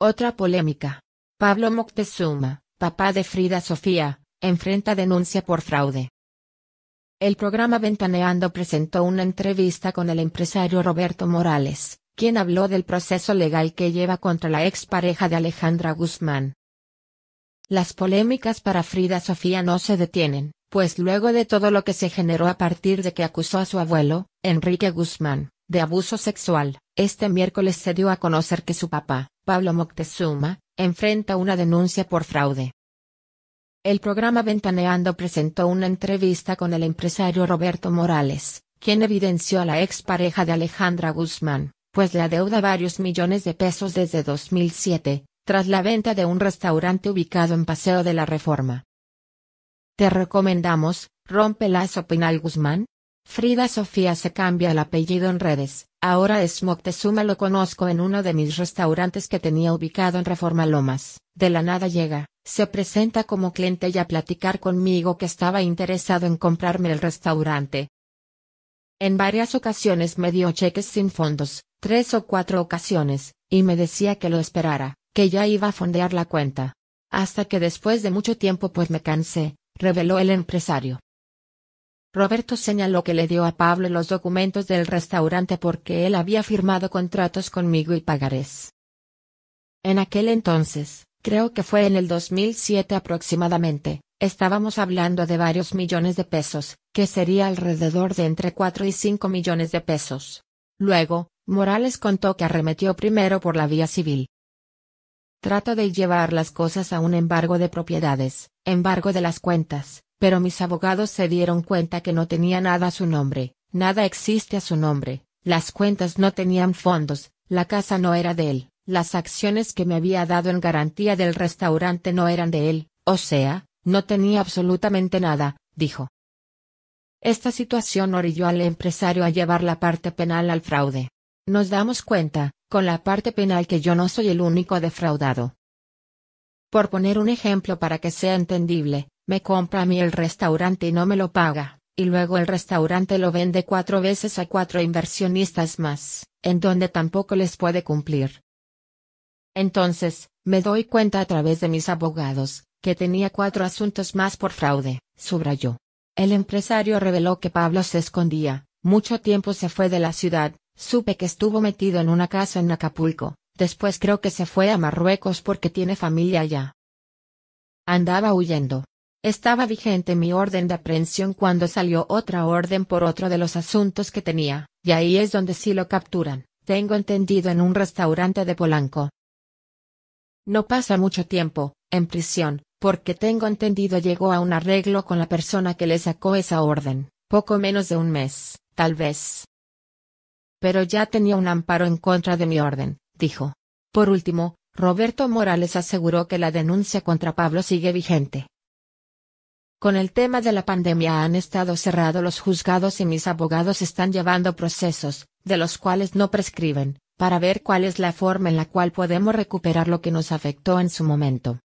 Otra polémica. Pablo Moctezuma, papá de Frida Sofía, enfrenta denuncia por fraude. El programa Ventaneando presentó una entrevista con el empresario Roberto Morales, quien habló del proceso legal que lleva contra la expareja de Alejandra Guzmán. Las polémicas para Frida Sofía no se detienen, pues luego de todo lo que se generó a partir de que acusó a su abuelo, Enrique Guzmán, de abuso sexual, este miércoles se dio a conocer que su papá, Pablo Moctezuma, enfrenta una denuncia por fraude. El programa Ventaneando presentó una entrevista con el empresario Roberto Morales, quien evidenció a la expareja de Alejandra Guzmán, pues le adeuda varios millones de pesos desde 2007, tras la venta de un restaurante ubicado en Paseo de la Reforma. Te recomendamos, rompe las Pinal Guzmán. Frida Sofía se cambia el apellido en redes, Ahora es Moctezuma lo conozco en uno de mis restaurantes que tenía ubicado en Reforma Lomas. De la nada llega, se presenta como cliente y a platicar conmigo que estaba interesado en comprarme el restaurante. En varias ocasiones me dio cheques sin fondos, tres o cuatro ocasiones, y me decía que lo esperara, que ya iba a fondear la cuenta. Hasta que después de mucho tiempo pues me cansé, reveló el empresario. Roberto señaló que le dio a Pablo los documentos del restaurante porque él había firmado contratos conmigo y pagarés. En aquel entonces, creo que fue en el 2007 aproximadamente, estábamos hablando de varios millones de pesos, que sería alrededor de entre 4 y 5 millones de pesos. Luego, Morales contó que arremetió primero por la vía civil. Trato de llevar las cosas a un embargo de propiedades, embargo de las cuentas, pero mis abogados se dieron cuenta que no tenía nada a su nombre, nada existe a su nombre, las cuentas no tenían fondos, la casa no era de él, las acciones que me había dado en garantía del restaurante no eran de él, o sea, no tenía absolutamente nada, dijo. Esta situación orilló al empresario a llevar la parte penal al fraude. Nos damos cuenta, con la parte penal que yo no soy el único defraudado. Por poner un ejemplo para que sea entendible, me compra a mí el restaurante y no me lo paga, y luego el restaurante lo vende cuatro veces a cuatro inversionistas más, en donde tampoco les puede cumplir. Entonces, me doy cuenta a través de mis abogados, que tenía cuatro asuntos más por fraude, subrayó. El empresario reveló que Pablo se escondía, mucho tiempo se fue de la ciudad, supe que estuvo metido en una casa en Acapulco, después creo que se fue a Marruecos porque tiene familia allá. Andaba huyendo. Estaba vigente mi orden de aprehensión cuando salió otra orden por otro de los asuntos que tenía, y ahí es donde sí lo capturan, tengo entendido en un restaurante de Polanco. No pasa mucho tiempo, en prisión, porque tengo entendido llegó a un arreglo con la persona que le sacó esa orden, poco menos de un mes, tal vez. Pero ya tenía un amparo en contra de mi orden, dijo. Por último, Roberto Morales aseguró que la denuncia contra Pablo sigue vigente. Con el tema de la pandemia han estado cerrados los juzgados y mis abogados están llevando procesos, de los cuales no prescriben, para ver cuál es la forma en la cual podemos recuperar lo que nos afectó en su momento.